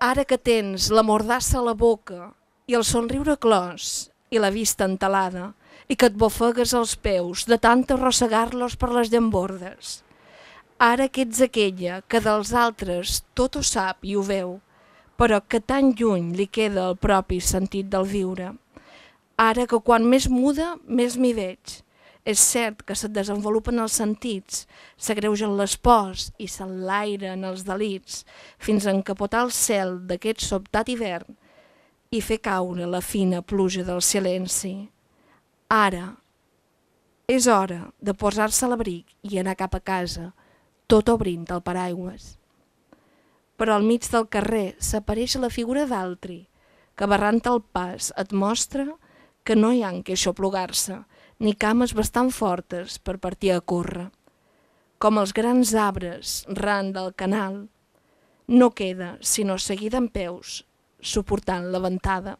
Ara que tens la mordassa a la boca i el somriure clos i la vista entelada i que et bofegues els peus de tant arrossegar-los per les llambordes. Ara que ets aquella que dels altres tot ho sap i ho veu, però que tan lluny li queda el propi sentit del viure. Ara que quan més muda, més m'hi veig, és cert que se't desenvolupen els sentits, s'agreugen les pors i s'enlairen els delits, fins a encapotar el cel d'aquest sobtat hivern i fer caure la fina pluja del silenci. Ara és hora de posar-se a l'abric i anar cap a casa, tot obrint el paraigües. Però al mig del carrer s'apareix la figura d'altri, que barrant el pas et mostra que no hi ha en què plogar se ni cames bastant fortes per partir a córrer. Com els grans arbres ran del canal, no queda sinó seguida en peus, suportant la ventada,